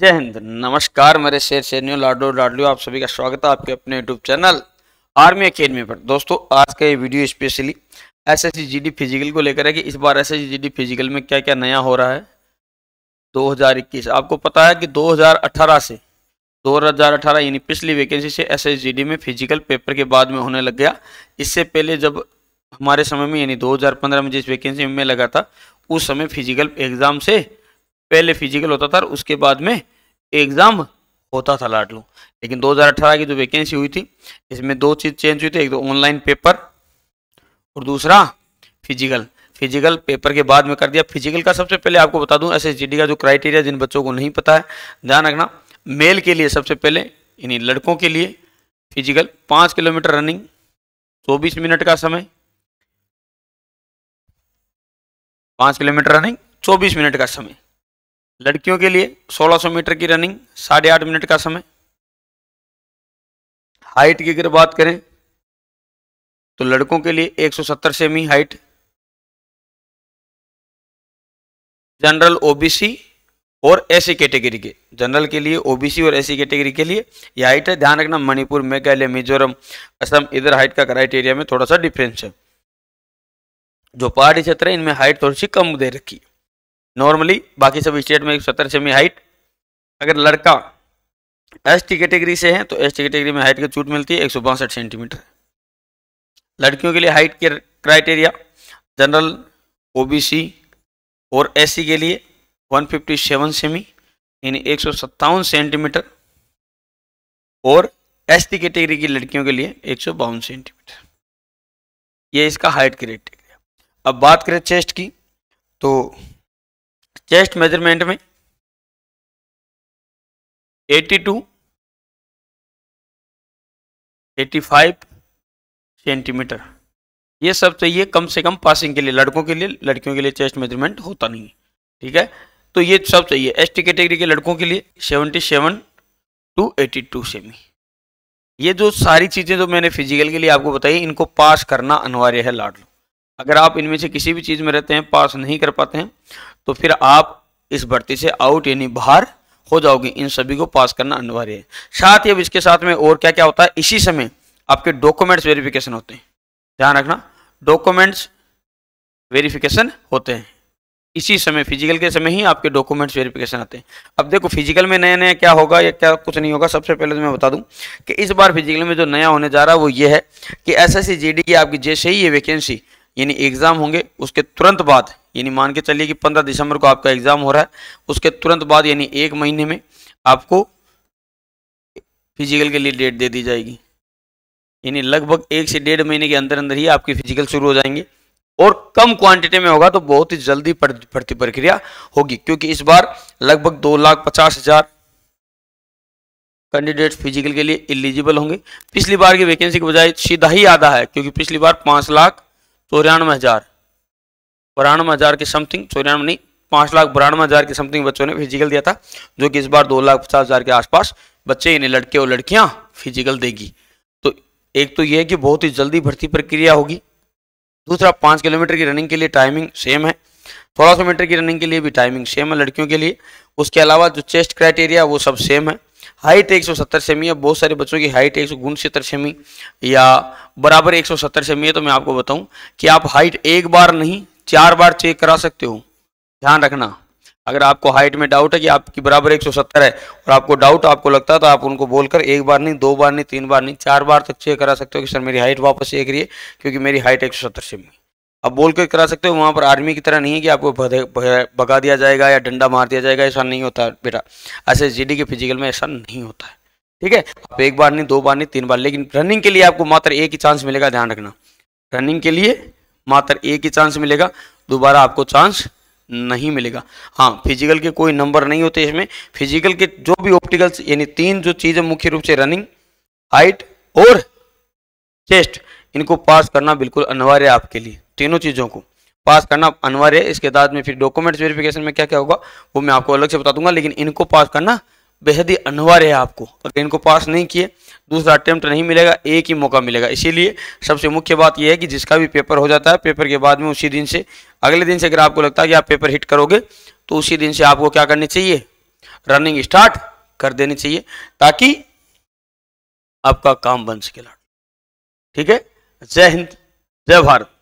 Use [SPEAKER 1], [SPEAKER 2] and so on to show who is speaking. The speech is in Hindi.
[SPEAKER 1] जय हिंद नमस्कार मेरे शेर शेरनियो लाडो लाडलियो आप सभी का स्वागत है आपके अपने यूट्यूब चैनल आर्मी अकेडमी पर दोस्तों आज का ये video specially S S physical को लेकर है कि इस बार एस एस फिजिकल में क्या क्या नया हो रहा है 2021 आपको पता है कि 2018 से 2018 यानी पिछली वैकेंसी से एस एस में फिजिकल पेपर के बाद में होने लग गया इससे पहले जब हमारे समय में यानी दो में जिस वैकेंसी में लगा था उस समय फिजिकल एग्ज़ाम से पहले फिजिकल होता था उसके बाद में एग्ज़ाम होता था लाट लूँ लेकिन 2018 की जो वैकेंसी हुई थी इसमें दो चीज़ चेंज हुई थी एक तो ऑनलाइन पेपर और दूसरा फिजिकल फिजिकल पेपर के बाद में कर दिया फिजिकल का सबसे पहले आपको बता दूं एस का जो क्राइटेरिया जिन बच्चों को नहीं पता है ध्यान रखना मेल के लिए सबसे पहले यानी लड़कों के लिए फिजिकल पाँच किलोमीटर रनिंग चौबीस मिनट का समय पाँच किलोमीटर रनिंग चौबीस मिनट का समय लड़कियों के लिए 1600 मीटर की रनिंग साढ़े आठ मिनट का समय हाइट की अगर बात करें तो लड़कों के लिए 170 सेमी हाइट जनरल ओबीसी और ऐसी कैटेगरी के जनरल के लिए ओबीसी और ऐसी कैटेगरी के लिए यह हाइट है ध्यान रखना मणिपुर मेघालय मिजोरम असम इधर हाइट का क्राइटेरिया में थोड़ा सा डिफरेंस है जो पहाड़ी क्षेत्र है इनमें हाइट थोड़ी सी कम दे रखी नॉर्मली बाकी सब स्टेट में एक सत्तर सेमी हाइट अगर लड़का एस टी कैटेगरी से है तो एस टी कैटेगरी में हाइट की छूट मिलती है एक सेंटीमीटर लड़कियों के लिए हाइट के क्राइटेरिया जनरल ओबीसी और एससी के लिए 157 सेमी यानी एक सेंटीमीटर और एस टी कैटेगरी की लड़कियों के लिए एक सेंटीमीटर ये इसका हाइट क्राइटेरिया अब बात करें चेस्ट की तो चेस्ट मेजरमेंट में 82, 85 सेंटीमीटर ये सब चाहिए तो कम से कम पासिंग के लिए लड़कों के लिए लड़कियों के लिए चेस्ट मेजरमेंट होता नहीं है ठीक है तो ये सब चाहिए एस टी कैटेगरी के लड़कों के लिए 77 टू 82 सेमी ये जो सारी चीज़ें जो मैंने फिजिकल के लिए आपको बताई इनको पास करना अनिवार्य है लाडलो अगर आप इनमें से किसी भी चीज़ में रहते हैं पास नहीं कर पाते हैं तो फिर आप इस भर्ती से आउट यानी बाहर हो जाओगे इन सभी को पास करना अनिवार्य है साथ ही अब इसके साथ में और क्या क्या होता है इसी समय आपके डॉक्यूमेंट्स वेरिफिकेशन होते हैं ध्यान रखना डॉक्यूमेंट्स वेरिफिकेशन होते हैं इसी समय फिजिकल के समय ही आपके डॉक्यूमेंट्स वेरिफिकेशन आते हैं अब देखो फिजिकल में नया नया क्या होगा या क्या कुछ नहीं होगा सबसे पहले तो मैं बता दूं कि इस बार फिजिकल में जो नया होने जा रहा है वो ये है कि S S C G D की आपकी जैसे ही ये वैकेंसी यानी एग्ज़ाम होंगे उसके तुरंत बाद यानी मान के चलिए कि पंद्रह दिसंबर को आपका एग्ज़ाम हो रहा है उसके तुरंत बाद यानी एक महीने में आपको फिजिकल के लिए डेट दे दी जाएगी यानी लगभग एक से डेढ़ महीने के अंदर अंदर ही आपकी फिजिकल शुरू हो जाएंगे और कम क्वांटिटी में होगा तो बहुत ही जल्दी भर्ती प्रक्रिया होगी क्योंकि इस बार लगभग दो लाख पचास हजार कैंडिडेट फिजिकल के लिए एलिजिबल होंगे पिछली बार की वैकेंसी की बजाय सीधा ही आधा है क्योंकि पिछली बार पांच लाख चौरानवे हज़ार बानवे हज़ार के समथिंग चौरानवे नहीं पाँच लाख बारानवे हज़ार के समथिंग बच्चों ने फिजिकल दिया था जो कि इस बार दो लाख पचास हज़ार के आसपास बच्चे इन्हें लड़के और लड़कियां फिजिकल देगी तो एक तो यह है कि बहुत ही जल्दी भर्ती प्रक्रिया होगी दूसरा पाँच किलोमीटर की रनिंग के लिए टाइमिंग सेम है सोलह सौ मीटर की रनिंग के लिए भी टाइमिंग सेम है लड़कियों के लिए उसके अलावा जो चेस्ट क्राइटेरिया वो सब सेम है हाइट एक सौ सत्तर सेमी है बहुत सारे बच्चों की हाइट एक सौ उनसत्तर सेमी या बराबर एक सौ सत्तर सेमी है तो मैं आपको बताऊं कि आप हाइट एक बार नहीं चार बार चेक करा सकते हो ध्यान रखना अगर आपको हाइट में डाउट है कि आपकी बराबर 170 है और आपको डाउट आपको लगता है तो आप उनको बोलकर एक बार नहीं दो बार नहीं तीन बार नहीं चार बार तक चेक करा सकते हो कि सर मेरी हाइट वापस चेक रही है क्योंकि मेरी हाइट सत्तर सेमी अब बोल कर करा सकते हो वहाँ पर आर्मी की तरह नहीं है कि आपको भगा दिया जाएगा या डंडा मार दिया जाएगा ऐसा नहीं होता बेटा ऐसे जी के फिजिकल में ऐसा नहीं होता है ठीक है आप एक बार नहीं दो बार नहीं तीन बार लेकिन रनिंग के लिए आपको मात्र एक ही चांस मिलेगा ध्यान रखना रनिंग के लिए मात्र एक ही चांस मिलेगा दोबारा आपको चांस नहीं मिलेगा हाँ फिजिकल के कोई नंबर नहीं होते इसमें फिजिकल के जो भी ऑप्टिकल्स यानी तीन जो चीज़ें मुख्य रूप से रनिंग हाइट और चेस्ट इनको पास करना बिल्कुल अनिवार्य है आपके लिए तीनों चीज़ों को पास करना अनिवार्य है इसके बाद में फिर डॉक्यूमेंट्स वेरिफिकेशन में क्या क्या होगा वो मैं आपको अलग से बता दूंगा लेकिन इनको पास करना बेहद ही अनिवार्य है आपको अगर इनको पास नहीं किए दूसरा अटैम्प्ट नहीं मिलेगा एक ही मौका मिलेगा इसीलिए सबसे मुख्य बात यह है कि जिसका भी पेपर हो जाता है पेपर के बाद में उसी दिन से अगले दिन से अगर आपको लगता है कि आप पेपर हिट करोगे तो उसी दिन से आपको क्या करनी चाहिए रनिंग स्टार्ट कर देनी चाहिए ताकि आपका काम बन सके ठीक है जय हिंद जय भारत